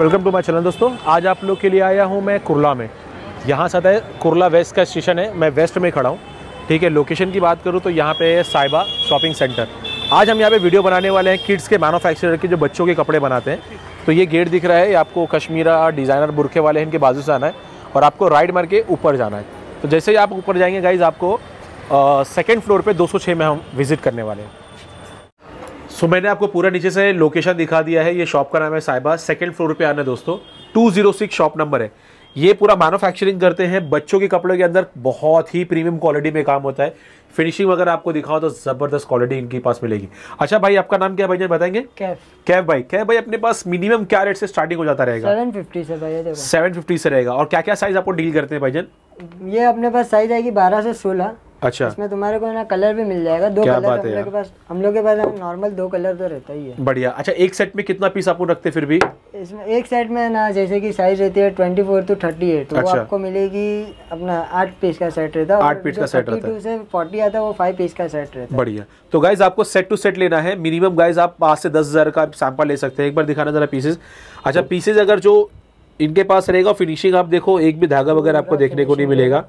Welcome to my channel दोस्तों आज आप लोग के लिए आया हूँ मैं कुरला में यहाँ से है कुरला वेस्ट का स्टेशन है मैं वेस्ट में खड़ा हूँ ठीक है लोकेशन की बात करूँ तो यहाँ पे है साइबा शॉपिंग सेंटर आज हम यहाँ पे वीडियो बनाने वाले हैं किड्स के मैनुफैक्चरर के जो बच्चों के कपड़े बनाते हैं तो ये गेट दिख रहा है आपको कश्मीरा डिज़ाइनर बुरखे वाले इनके बाजू से आना है और आपको राइड मार के ऊपर जाना है तो जैसे ही आप ऊपर जाएंगे गाइज़ आपको सेकेंड फ्लोर पर दो में हम विज़िट करने वाले हैं सो मैंने आपको पूरा नीचे से लोकेशन दिखा दिया है ये शॉप का नाम है साहिबा सेकेंड फ्लोर पे आना दोस्तों 206 शॉप नंबर है ये पूरा मैनुफैक्चरिंग करते हैं बच्चों के कपड़ों के अंदर बहुत ही प्रीमियम क्वालिटी में काम होता है फिनिशिंग अगर आपको दिखाओ तो ज़बरदस्त क्वालिटी इनके पास मिलेगी अच्छा भाई आपका नाम क्या भाई बताएंगे कैफ कैफ भाई कैफ भाई अपने पास मिनिमम क्या रेट से स्टार्टिंग हो जाता रहेगा सेवन फिफ्टी से रहेगा और क्या क्या साइज आपको डील करते हैं भाई ये अपने पास साइज आएगी बारह से सोलह अच्छा इसमें तुम्हारे को ना कलर भी मिल जाएगा दो कलर हम लोग के पास हम लोग के पास नॉर्मल दो कलर तो रहता ही है बढ़िया अच्छा एक सेट में कितना पीस आपको रखते फिर भी इसमें एक सेट में ना जैसे कि साइज रहती है twenty four to thirty eight आपको मिलेगी अपना आठ पीस का सेट रहता है आठ पीस का सेट रहता है फोर्टी आता है वो फाइव पीस का सेट रहता है बढ़िया तो गाइज आपको सेट टू सेट लेना है मिनिमम गाइज आप पाँच से दस हज़ार का सैंपल ले सकते हैं एक बार दिखाना जरा पीसेज अच्छा पीसेज तो अगर जो इनके पास रहेगा फिनिशिंग आप देखो एक भी धागा वगैरह आपको देखने को नहीं मिलेगा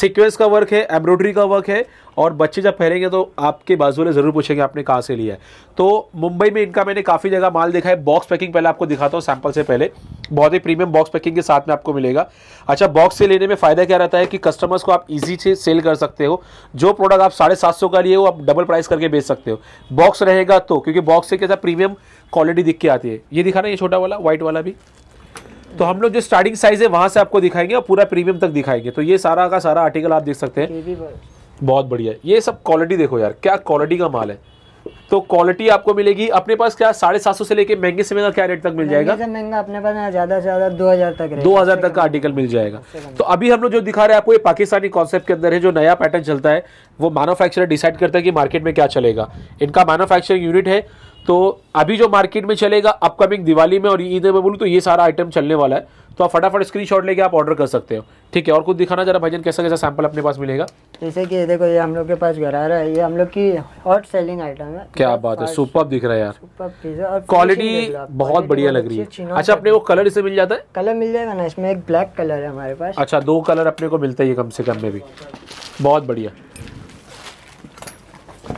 सिक्वेंस का वर्क है एम्ब्रॉयडरी का वर्क है और बच्चे जब पहनेंगे तो आपके बाजू वाले ज़रूर पूछेंगे आपने कहाँ से लिया है तो मुंबई में इनका मैंने काफ़ी जगह माल देखा है बॉक्स पैकिंग पहले आपको दिखाता हूँ सैंपल से पहले बहुत ही प्रीमियम बॉक्स पैकिंग के साथ में आपको मिलेगा अच्छा बॉक्स से लेने में फ़ायदा क्या रहता है कि कस्टमर्स को आप ईजी से सेल कर सकते हो जो प्रोडक्ट आप साढ़े सात सौ का लिए हो आप डबल प्राइस करके बेच सकते हो बॉक्स रहेगा तो क्योंकि बॉक्स से कैसा प्रीमियम क्वालिटी दिख के आती है ये दिखा ये छोटा वाला व्हाइट वाला भी तो हम लोग जो स्टार्टिंग साइज है वहां से आपको दिखाएंगे और पूरा प्रीमियम तक दिखाएंगे तो ये सारा का सारा आर्टिकल आप देख सकते हैं बहुत बढ़िया ये सब क्वालिटी देखो यार क्या क्वालिटी का माल है तो क्वालिटी आपको मिलेगी अपने पास क्या साढ़े सात सौ से लेके महंगे से महंगा क्या रेट तक मिल जाएगा महंगा अपने पास ज्यादा से ज्यादा दो हजार तक दो हजार तक का आर्टिकल मिल जाएगा तो अभी हम लोग जो दिखा रहे हैं आपको ये पाकिस्तानी कॉन्सेप्ट के अंदर है जो नया पैटर्न चलता है वो मैनुफैक्चरर डिसाइड करता है कि मार्केट में क्या चलेगा इनका मैनुफैक्चरिंग यूनिट है तो अभी जो मार्केट में चलेगा अपकमिंग दिवाली में और ईद में बोलूँ तो ये सारा आइटम चलने वाला है तो आप फटाफट स्क्रीनशॉट लेके आप ऑर्डर कर सकते हो ठीक है और कुछ दिखाना जरा भजन कैसा कैसा सैंपल अपने पास मिलेगा जैसे कि देखो ये हम लोग के पास रहा है ये हम लोग की हॉट सेलिंग आइटम है क्या बात है सुपर दिख रहा है यार क्वालिटी बहुत बढ़िया लग रही है अच्छा अपने को कलर इसे मिल जाता है कलर मिल जाएगा ना इसमें एक ब्लैक कलर है हमारे पास अच्छा दो कलर अपने को मिलता है कम से कम में भी बहुत बढ़िया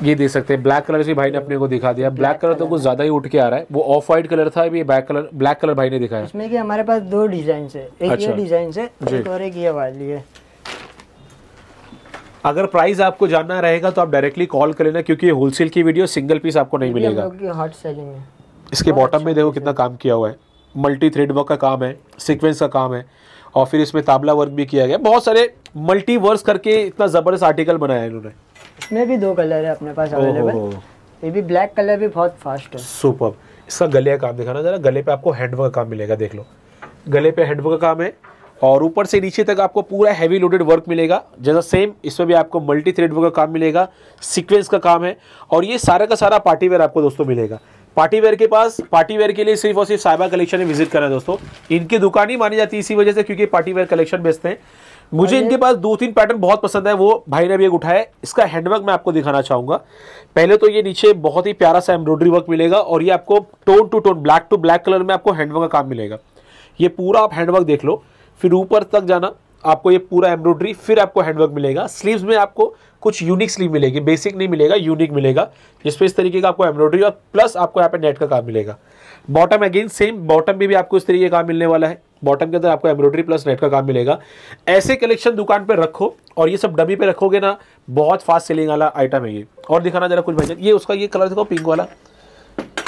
ये देख सकते हैं ब्लैक कलर से भाई ने अपने को दिखा दिया ब्लैक कलर तो कुछ ज्यादा ही उठ के आ रहा है वो ऑफ व्हाइट कलर था अभी ब्लैक कलर ब्लैक कलर भाई ने दिखाया इसमें कि हमारे पास दो डिजाइन अच्छा। है एक अच्छा, ये डिजाइन है एक और एक ये वाली है अगर प्राइस आपको जानना रहेगा तो आप डायरेक्टली कॉल कर लेना क्योंकि ये होलसेल की वीडियो सिंगल पीस आपको नहीं मिलेगा हॉट सेलिंग है इसके बॉटम में देखो कितना काम किया हुआ है मल्टी थ्रेड वर्क का काम है सीक्वेंस का काम है और फिर इसमें ताबला वर्क भी किया गया बहुत सारे मल्टी वर्क करके इतना ज़बरदस्त आर्टिकल बनाया है इन्होंने इसमें भी दो कलर है अपने पास अवेलेबल ये भी ब्लैक कलर भी बहुत फास्ट है सुपर इसका गले का काम दिखाना जरा गले पे आपको हैंडवर्क का काम मिलेगा देख लो गले पे हैंडवर्क का काम है और ऊपर से नीचे तक आपको पूरा हैवी लोडेड वर्क मिलेगा जैसा सेम इसमें भी आपको मल्टी थ्रेड वर्क का काम मिलेगा सीक्वेंस का काम है और ये सारा का सारा पार्टी वेयर आपको दोस्तों मिलेगा पार्टी वेयर के पास पार्टी वेयर के लिए सिर्फ और सिर्फ साइबा कलेक्शन में विजिट करना है दोस्तों इनकी दुकान ही मानी जाती है इसी वजह से क्योंकि पार्टी वेयर कलेक्शन बेचते हैं मुझे इनके पास दो तीन पैटर्न बहुत पसंद है वो भाई ने भी एक उठाया इसका हैंडवर्क मैं आपको दिखाना चाहूंगा पहले तो ये नीचे बहुत ही प्यारा सा एम्ब्रॉयडरी वर्क मिलेगा और ये आपको tone to tone black to black colour में आपको हैंडवर्क का काम मिलेगा ये पूरा आप हैंडवर्क देख लो फिर ऊपर तक जाना आपको ये पूरा एम्ब्रॉयडरी फिर आपको हैंडवर्क मिलेगा स्लीव्स में आपको कुछ यूनिक स्लीव मिलेगी बेसिक नहीं मिलेगा यूनिक मिलेगा जिसपे इस तरीके का आपको एम्ब्रॉयडरी और प्लस आपको यहाँ पे नेट का काम मिलेगा बॉटम अगेन सेम बॉटम में भी आपको इस तरीके का काम मिलने वाला है बॉटम के अंदर आपको एम्ब्रॉयडरी प्लस नेट का काम मिलेगा ऐसे कलेक्शन दुकान पर रखो और ये सब डमी पे रखोगे ना बहुत फास्ट सेलिंग वाला आइटम है ये और दिखाना जरा कुछ भाई ये उसका ये कलर देखो पिंक वाला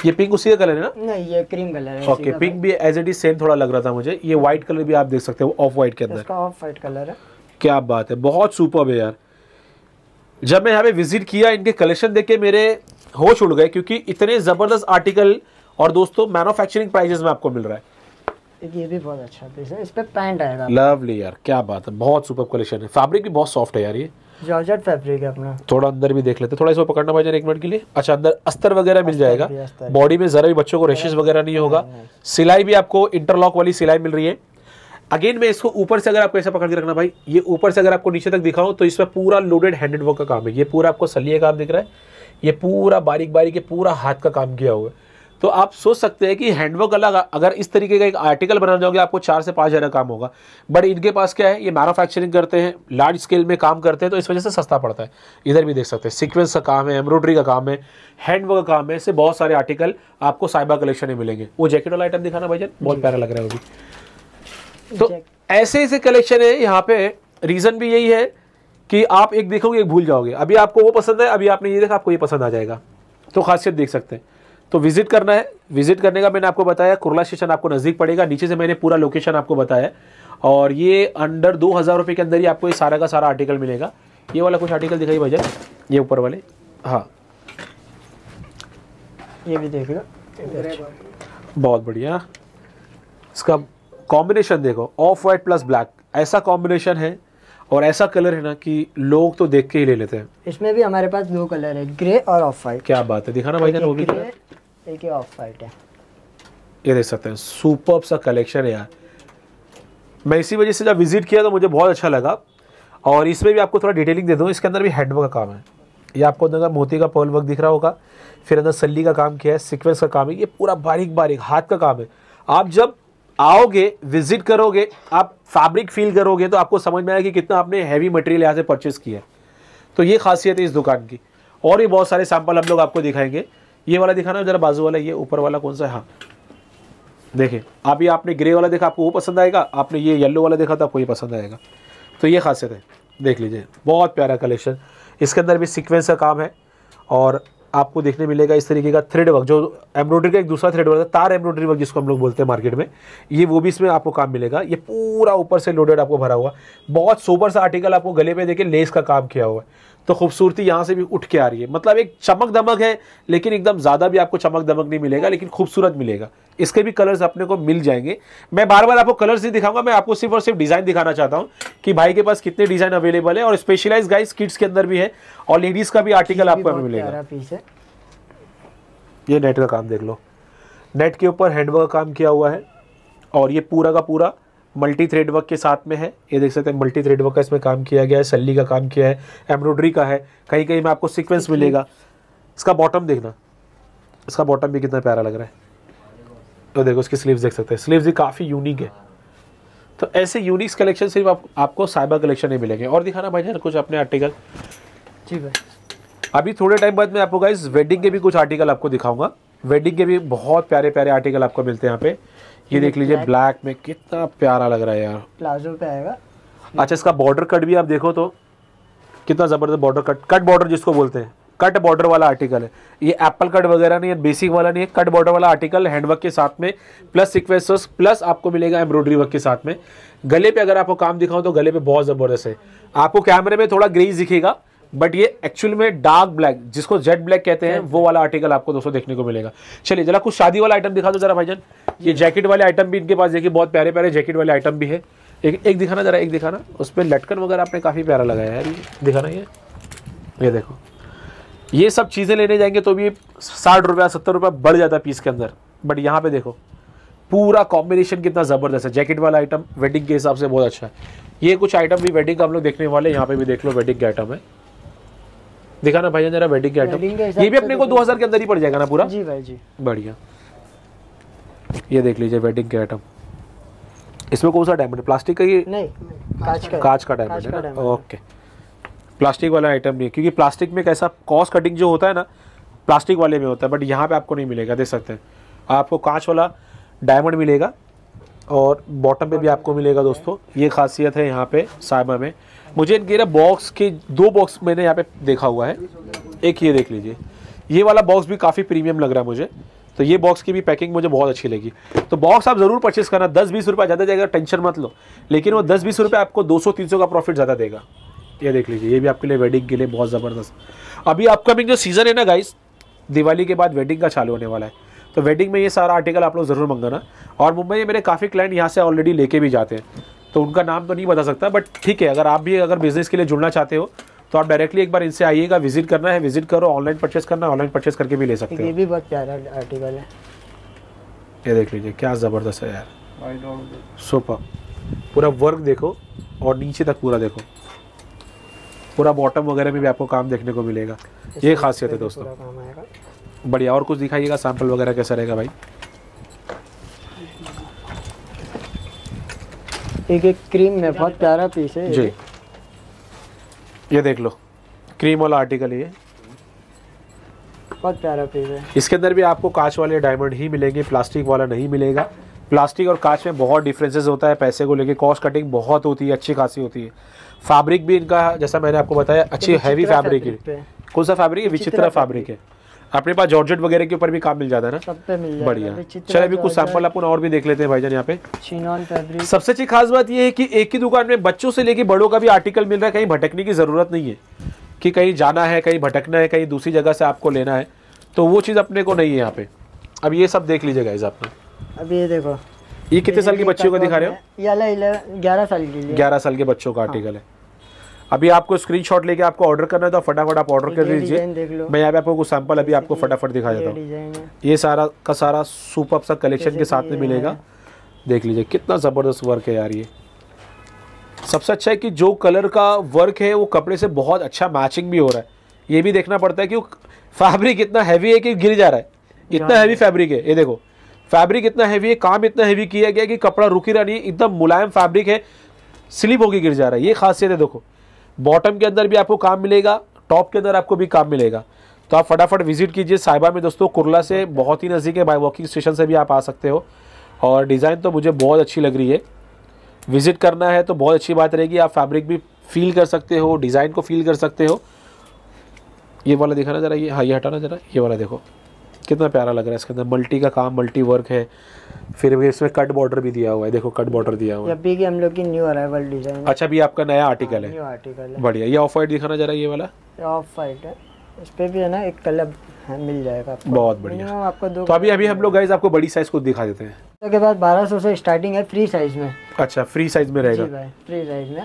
ये पिंक उसी का कलर है ना नहीं ये क्रीम कलर है ओके पिंक भी एज इट इज सेम थोड़ा लग रहा था मुझे ये व्हाइट कलर भी आप देख सकते हो ऑफ व्हाइट के अंदर इसका ऑफ व्हाइट कलर है क्या बात है बहुत सुपर है यार जब मैं यहाँ पे विजिट किया इनके कलेक्शन देख के मेरे होश उड़ गए क्योंकि इतने ज़बरदस्त आर्टिकल और दोस्तों मैन्युफैक्चरिंग प्राइजेस में आपको मिल रहा है ये भी बहुत अच्छा पीस है इस पे पैंट आएगा लवली यार क्या बात है बहुत सुपर कलेक्शन है फैब्रिक भी बहुत सॉफ्ट है यार ये जॉर्जेट फैब्रिक है अपना थोड़ा अंदर भी देख लेते थोड़ा इसको पकड़ना भाई एक मिनट के लिए अच्छा अंदर अस्तर वगैरह मिल जाएगा बॉडी में जरा भी बच्चों को रेशेस वगैरह नहीं होगा सिलाई भी आपको इंटरलॉक वाली सिलाई मिल रही है अगेन मैं इसको ऊपर से अगर आपको ऐसा पकड़ के रखना भाई ये ऊपर से अगर आपको नीचे तक दिखाऊं तो इसमें पूरा लोडेड हैंडेड वर्क का काम है ये पूरा आपको सलिए काम दिख रहा है ये पूरा बारीक बारीक ये पूरा हाथ का काम किया हुआ है तो आप सोच सकते हैं कि हैंडवर्क अलग अगर इस तरीके का एक आर्टिकल बनाना जाओगे आपको चार से पाँच हज़ार काम होगा बट इनके पास क्या है ये मैनुफैक्चरिंग करते हैं लार्ज स्केल में काम करते हैं तो इस वजह से सस्ता पड़ता है इधर भी देख सकते हैं सिक्वेंस का काम है एम्ब्रॉयडरी का काम है हैंडवर्क का काम है इससे बहुत सारे आर्टिकल आपको साइबर कलेक्शन में मिलेंगे वो जैकेट वाला आइटम दिखाना भाई बहुत प्यारा लग रहा है वो तो ऐसे ऐसे कलेक्शन है यहाँ पे रीज़न भी यही है कि आप एक देखोगे एक भूल जाओगे अभी आपको वो पसंद है अभी आपने ये देखा आपको ये पसंद आ जाएगा तो खासियत देख सकते हैं तो विजिट करना है विजिट करने का मैंने आपको बताया कुरला स्टेशन आपको नज़दीक पड़ेगा नीचे से मैंने पूरा लोकेशन आपको बताया और ये अंडर दो हज़ार रुपये के अंदर ही आपको ये सारा का सारा आर्टिकल मिलेगा ये वाला कुछ आर्टिकल दिखाई भाई ये ऊपर वाले हाँ ये भी देखेगा बहुत बढ़िया इसका कॉम्बिनेशन देखो ऑफ वाइट प्लस ब्लैक ऐसा कॉम्बिनेशन है और ऐसा कलर है ना कि लोग तो देख के ही ले लेते हैं इसमें भी हमारे पास दो कलर है ग्रे और ऑफ वाइट क्या बात है दिखाना भाई वो भी ऑफ वाइट है ये देख सकते हैं सुपर सा कलेक्शन है यार मैं इसी वजह से जब विजिट किया तो मुझे बहुत अच्छा लगा और इसमें भी आपको थोड़ा डिटेलिंग दे दूँ इसके अंदर भी हैंडवर्क का काम है ये आपको अंदर मोती का पर्ल वर्क दिख रहा होगा फिर अंदर सल्ली का काम किया है सिक्वेंस का काम है ये पूरा बारीक बारीक हाथ का काम है आप जब आओगे विजिट करोगे आप फैब्रिक फील करोगे तो आपको समझ में आएगा कि कितना आपने हैवी मटेरियल यहाँ से परचेस किया है तो ये खासियत है इस दुकान की और भी बहुत सारे सैंपल हम लोग आपको दिखाएंगे ये वाला दिखाना जरा बाजू वाला ये ऊपर वाला कौन सा है हाँ देखिए अभी आपने ग्रे वाला देखा आपको वो पसंद आएगा आपने ये येलो वाला देखा तो आपको ये पसंद आएगा तो ये खासियत है देख लीजिए बहुत प्यारा कलेक्शन इसके अंदर भी सिक्वेंस का काम है और आपको देखने मिलेगा इस तरीके का थ्रेड वर्क जो एम्ब्रॉयडरी का एक दूसरा थ्रेड वर्क तार एम्ब्रॉयडरी वर्क जिसको हम लोग बोलते हैं मार्केट में ये वो भी इसमें आपको काम मिलेगा ये पूरा ऊपर से लोडेड आपको भरा हुआ बहुत सोबर सा आर्टिकल आपको गले पे देखे लेस का काम किया हुआ है तो खूबसूरती यहाँ से भी उठ के आ रही है मतलब एक चमक दमक है लेकिन एकदम ज़्यादा भी आपको चमक दमक नहीं मिलेगा लेकिन खूबसूरत मिलेगा इसके भी कलर्स अपने को मिल जाएंगे मैं बार बार आपको कलर्स नहीं दिखाऊंगा मैं आपको सिर्फ और सिर्फ डिज़ाइन दिखाना चाहता हूँ कि भाई के पास कितने डिज़ाइन अवेलेबल है और स्पेशलाइज गाइज किड्स के अंदर भी है और लेडीज़ का भी आर्टिकल आपको हमें मिलेगा ये नेट का काम देख लो नेट के ऊपर हैंडवर्क काम किया हुआ है और ये पूरा का पूरा मल्टी थ्रेड वर्क के साथ में है ये देख सकते हैं मल्टी थ्रेड वर्क का इसमें काम किया गया है सल्ली का काम किया है एम्ब्रॉयडरी का है कहीं कहीं में आपको सीक्वेंस मिलेगा इसका बॉटम देखना इसका बॉटम भी कितना प्यारा लग रहा है तो देखो इसकी स्लीव्स देख सकते हैं स्लीव्स भी काफ़ी यूनिक है तो ऐसे यूनिक कलेक्शन सिर्फ आप, आपको साइबर कलेक्शन ही मिलेंगे और दिखाना भाई जान कुछ अपने आर्टिकल जी भाई अभी थोड़े टाइम बाद मैं आपको गाइज वेडिंग के भी कुछ आर्टिकल आपको दिखाऊंगा वेडिंग के भी बहुत प्यारे प्यारे आर्टिकल आपको मिलते हैं यहाँ पे ये देख लीजिए ब्लैक में कितना प्यारा लग रहा है यार प्लाजो पे आएगा अच्छा इसका बॉर्डर कट भी आप देखो तो कितना ज़बरदस्त बॉर्डर कट कट बॉर्डर जिसको बोलते हैं कट बॉर्डर वाला आर्टिकल है ये एप्पल कट वगैरह नहीं है बेसिक वाला नहीं है कट बॉर्डर वाला आर्टिकल हैंडवर्क के साथ में प्लस सिक्वेस प्लस आपको मिलेगा एम्ब्रॉयडरी वर्क के साथ में गले पे अगर आपको काम दिखाऊं तो गले पे बहुत ज़बरदस्त है आपको कैमरे में थोड़ा ग्रेज दिखेगा बट ये एक्चुअल में डार्क ब्लैक जिसको जेड ब्लैक कहते हैं वो वाला आर्टिकल आपको दोस्तों देखने को मिलेगा चलिए जरा कुछ शादी वाला आइटम दिखा दो जरा भाईजान ये जैकेट वाले आइटम भी इनके पास देखिए बहुत प्यारे प्यारे जैकेट वाले आइटम भी है एक एक दिखाना जरा एक दिखाना उस पर लटकन वगैरह आपने काफ़ी प्यारा लगाया है दिखाना ये ये देखो ये सब चीज़ें लेने जाएंगे तो भी साठ रुपया सत्तर रुपया बढ़ जाता है पीस के अंदर बट यहाँ पे देखो पूरा कॉम्बिनेशन कितना ज़बरदस्त है जैकेट वाला आइटम वेडिंग के हिसाब से बहुत अच्छा है ये कुछ आइटम भी वेडिंग का हम लोग देखने वाले हैं यहाँ पे भी देख लो वेडिंग के आइटम है दिखाना भाई जरा वेडिंग के आइटम ये भी अपने को 2000 के अंदर ही पड़ जाएगा ना पूरा जी भाई जी बढ़िया ये देख लीजिए वेडिंग के आइटम इसमें कौन सा डायमंड प्लास्टिक का ये नहीं कांच का कांच का डायमंड है ना ओके प्लास्टिक वाला आइटम नहीं क्योंकि प्लास्टिक में कैसा कॉस्ट कटिंग जो होता है ना प्लास्टिक वाले में होता है बट यहाँ पे आपको नहीं मिलेगा देख सकते हैं आपको कांच वाला डायमंड मिलेगा और बॉटम पे भी आपको मिलेगा दोस्तों ये खासियत है यहाँ पे साइबा में मुझे इनके ना बॉक्स के दो बॉक्स मैंने यहाँ पे देखा हुआ है एक ये देख लीजिए ये वाला बॉक्स भी काफ़ी प्रीमियम लग रहा है मुझे तो ये बॉक्स की भी पैकिंग मुझे बहुत अच्छी लगी तो बॉक्स आप ज़रूर परचेस करना दस बीस रुपये ज़्यादा जाएगा टेंशन मत लो लेकिन वो दस बीस रुपये आपको दो सौ तीन सौ का प्रॉफिट ज़्यादा देगा ये देख लीजिए ये भी आपके लिए वेडिंग के लिए बहुत ज़बरदस्त अभी अपकमिंग जो सीज़न है ना गाइस दिवाली के बाद वेडिंग का चालू होने वाला है तो वेडिंग में ये सारा आर्टिकल आप लोग ज़रूर मंगाना और मुंबई में मेरे काफ़ी क्लाइंट यहाँ से ऑलरेडी लेके भी जाते हैं तो उनका नाम तो नहीं बता सकता बट ठीक है अगर आप भी अगर बिज़नेस के लिए जुड़ना चाहते हो तो आप डायरेक्टली एक बार इनसे आइएगा विजिट करना है विजिट करो ऑनलाइन परचेस करना ऑनलाइन परचेस करके भी ले सकते हो ये भी बहुत प्यारा आर्टिकल है ये देख लीजिए क्या ज़बरदस्त है यार सुपर पूरा वर्क देखो और नीचे तक पूरा देखो पूरा बॉटम वगैरह में भी आपको काम देखने को मिलेगा ये खासियत है दोस्तों बढ़िया और कुछ दिखाइएगा सैम्पल वगैरह कैसा रहेगा भाई एक एक क्रीम में बहुत प्यारा पीस है जी ये देख लो क्रीम वाला आर्टिकल ये बहुत प्यारा पीस है इसके अंदर भी आपको कांच वाले डायमंड ही मिलेंगे प्लास्टिक वाला नहीं मिलेगा प्लास्टिक और कांच में बहुत डिफरेंसेस होता है पैसे को लेके कॉस्ट कटिंग बहुत होती है अच्छी खासी होती है फैब्रिक भी इनका जैसा मैंने आपको बताया अच्छी हैवी फैब्रिक है कौन सा फैब्रिक है विचित्रा फैब्रिक है अपने पास जॉर्जेट वगैरह के ऊपर भी काम मिल जाता है ना सब पे मिल बढ़िया चलो अभी कुछ सैंपल अपन और भी देख लेते हैं भाईजान यहाँ पे फैब्रिक सबसे अच्छी खास बात यह है कि एक ही दुकान में बच्चों से लेके बड़ों का भी आर्टिकल मिल रहा है कहीं भटकने की जरूरत नहीं है कि कहीं जाना है कहीं भटकना है कहीं दूसरी जगह से आपको लेना है तो वो चीज़ अपने को नहीं है यहाँ पे अब ये सब देख लीजिएगा इस आपने अब ये देखो ये कितने साल के बच्चों का दिखा रहे हो ग्यारह साल के ग्यारह साल के बच्चों का आर्टिकल है अभी आपको स्क्रीनशॉट लेके आपको ऑर्डर करना है तो फटाफट आप ऑर्डर कर लीजिए मैं यहाँ पे आपको कुछ सैंपल अभी आपको फटाफट दिखा देता हूँ ये सारा का सारा सुपर सा कलेक्शन के साथ में मिलेगा देख लीजिए कितना ज़बरदस्त वर्क है यार ये सबसे अच्छा है कि जो कलर का वर्क है वो कपड़े से बहुत अच्छा मैचिंग भी हो रहा है ये भी देखना पड़ता है कि फैब्रिक इतना हैवी है कि गिर जा रहा है इतना हैवी फैब्रिक है ये देखो फैब्रिक इतना हैवी है काम इतना हैवी किया गया कि कपड़ा रुकी रहा नहीं एकदम मुलायम फैब्रिक है स्लिप होकर गिर जा रहा है ये खासियत है देखो बॉटम के अंदर भी आपको काम मिलेगा टॉप के अंदर आपको भी काम मिलेगा तो आप फटाफट विजिट कीजिए साहिबा में दोस्तों कुरला से बहुत ही नज़दीक है बाई वॉकिंग स्टेशन से भी आप आ सकते हो और डिज़ाइन तो मुझे बहुत अच्छी लग रही है विज़िट करना है तो बहुत अच्छी बात रहेगी आप फैब्रिक भी फील कर सकते हो डिज़ाइन को फील कर सकते हो ये वाला दिखाना ज़रा ये हाँ ये हटाना ज़रा ये वाला देखो कितना प्यारा लग रहा है इसके अंदर मल्टी का काम मल्टी वर्क है फिर भी इसमें कट बॉर्डर भी दिया हुआ है देखो कट बॉर्डर दिया हुआ है अभी हम लोग की न्यू अराइवल डिजाइन अच्छा भी आपका नया आर्टिकल है न्यू हाँ, आर्टिकल है बढ़िया ये ऑफ वाइट दिखाना जा रहा है ये वाला ऑफ वाइट है इस पे भी है ना एक कलर मिल जाएगा आपको बहुत बढ़िया आपको दो तो अभी अभी हम लोग गाइज आपको बड़ी साइज को दिखा देते हैं उसके बाद बारह से स्टार्टिंग है फ्री साइज में अच्छा फ्री साइज में रहेगा फ्री साइज में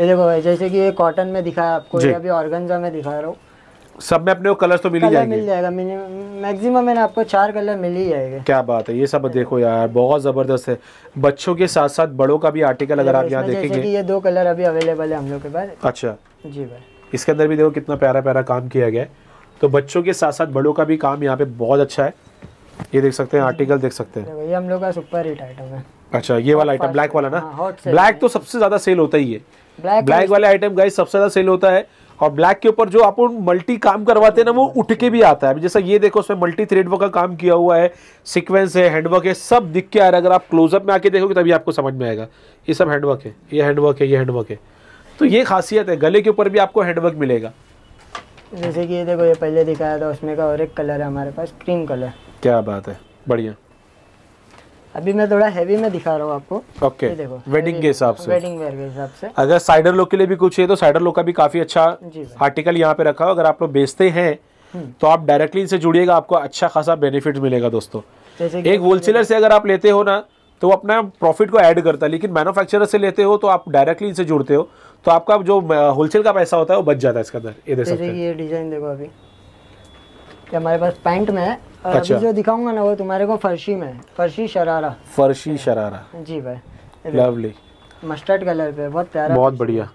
ये देखो भाई जैसे कि ये कॉटन में दिखाया आपको अभी ऑर्गेन्जा में दिखा रहा हूँ सब में अपने को कलर तो मिल ही जाएंगे मिल जाएगा मैक्सिमम मैंने आपको चार कलर मिल ही जाएंगे क्या बात है ये सब देखो यार बहुत ज़बरदस्त है बच्चों के साथ साथ बड़ों का भी आर्टिकल अगर आप यहाँ देखेंगे ये दो कलर अभी अवेलेबल है हम लोग के पास अच्छा जी भाई इसके अंदर भी देखो कितना प्यारा प्यारा काम किया गया है तो बच्चों के साथ साथ बड़ों का भी काम यहाँ पे बहुत अच्छा है ये देख सकते हैं आर्टिकल देख सकते हैं ये हम लोग का सुपर हिट आइटम है अच्छा ये वाला आइटम ब्लैक वाला ना ब्लैक हाँ, तो सबसे ज़्यादा सेल होता ही है ब्लैक वाले आइटम गाइस सबसे ज़्यादा सेल होता है और ब्लैक के ऊपर जो आप मल्टी काम करवाते हैं ना वो उठ के भी आता है जैसा ये देखो उसमें मल्टी थ्रेड वर्क का काम किया हुआ है सीक्वेंस है हैंडवर्क है सब दिख के आ रहा है अगर आप क्लोजअप में आके देखोगे तभी आपको समझ में आएगा ये सब हैंडवर्क है ये हैंडवर्क है ये हैंडवर्क है तो ये खासियत है गले के ऊपर भी आपको हैंडवर्क मिलेगा जैसे कि ये देखो ये पहले दिखाया था उसमें का और एक कलर है हमारे पास क्रीम कलर क्या बात है बढ़िया अभी मैं थोड़ा हैवी में दिखा रहा हूँ आपको ओके देखो वेडिंग के हिसाब से वेडिंग वेयर के हिसाब से अगर साइडर लोग के लिए भी कुछ है तो साइडर लोग का भी काफी अच्छा आर्टिकल यहाँ पे रखा हो अगर आप लोग बेचते हैं हम्म। तो आप डायरेक्टली इनसे जुड़िएगा आपको अच्छा खासा बेनिफिट मिलेगा दोस्तों एक होलसेलर से अगर आप लेते हो ना तो वो अपना प्रॉफिट को ऐड करता है लेकिन मैन्युफैक्चरर से लेते हो तो आप डायरेक्टली इनसे जुड़ते हो तो आपका जो होलसेल का पैसा होता है वो बच जाता है इसके अंदर ये ये डिजाइन देखो अभी कि हमारे पास पैंट में है अच्छा। जो दिखाऊंगा ना वो तुम्हारे को फर्शी में फर्शी शरारा फर्शी शरारा जी भाई लवली मस्टर्ड कलर पे बहुत प्यारा बहुत बढ़िया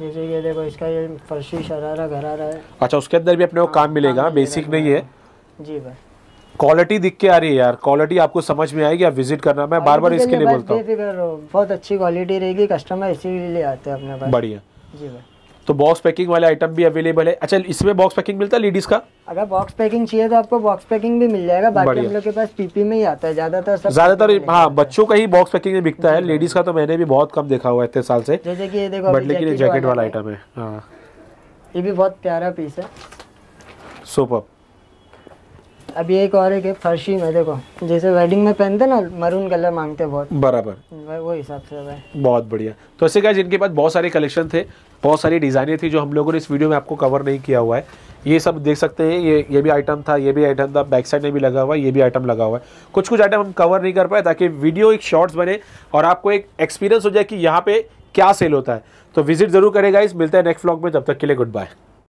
जैसे ये देखो इसका ये फर्शी शरारा घरारा है अच्छा उसके अंदर भी अपने को हाँ, काम मिलेगा बेसिक नहीं है जी भाई क्वालिटी दिख के आ रही है यार क्वालिटी आपको समझ में आएगी आप विजिट करना मैं बार बार इसके लिए बोलता हूँ बहुत अच्छी क्वालिटी रहेगी कस्टमर इसीलिए आते हैं अपने पास बढ़िया जी भाई तो बॉक्स पैकिंग वाले आइटम भी अवेलेबल है अच्छा इसमें बॉक्स पैकिंग मिलता है लेडीज का अगर बॉक्स पैकिंग चाहिए तो आपको बॉक्स पैकिंग भी मिल जाएगा बाकी हम लोग के पास पीपी में ही आता है ज्यादातर सब ज्यादातर हाँ बच्चों का ही बॉक्स पैकिंग में बिकता है लेडीज का तो मैंने भी बहुत कम देखा हुआ है इतने साल से जैसे की ये देखो बट लेकिन जैकेट वाला आइटम है हाँ। ये भी बहुत प्यारा पीस है सुपर अभी एक और एक फर्शी में देखो जैसे वेडिंग में पहनते ना मरून कलर मांगते बहुत बराबर वो हिसाब से बहुत बढ़िया तो ऐसे क्या जिनके पास बहुत सारे कलेक्शन थे बहुत सारी डिज़ाइनें थी जो हम लोगों ने इस वीडियो में आपको कवर नहीं किया हुआ है ये सब देख सकते हैं ये ये भी आइटम था ये भी आइटम था बैक साइड में भी लगा हुआ है ये भी आइटम लगा हुआ है कुछ कुछ आइटम हम कवर नहीं कर पाए ताकि वीडियो एक शॉर्ट्स बने और आपको एक एक्सपीरियंस हो जाए कि यहाँ पे क्या सेल होता है तो विजिट ज़रूर करेगा इस मिलता है नेक्स्ट व्लॉग में तब तक के लिए गुड बाय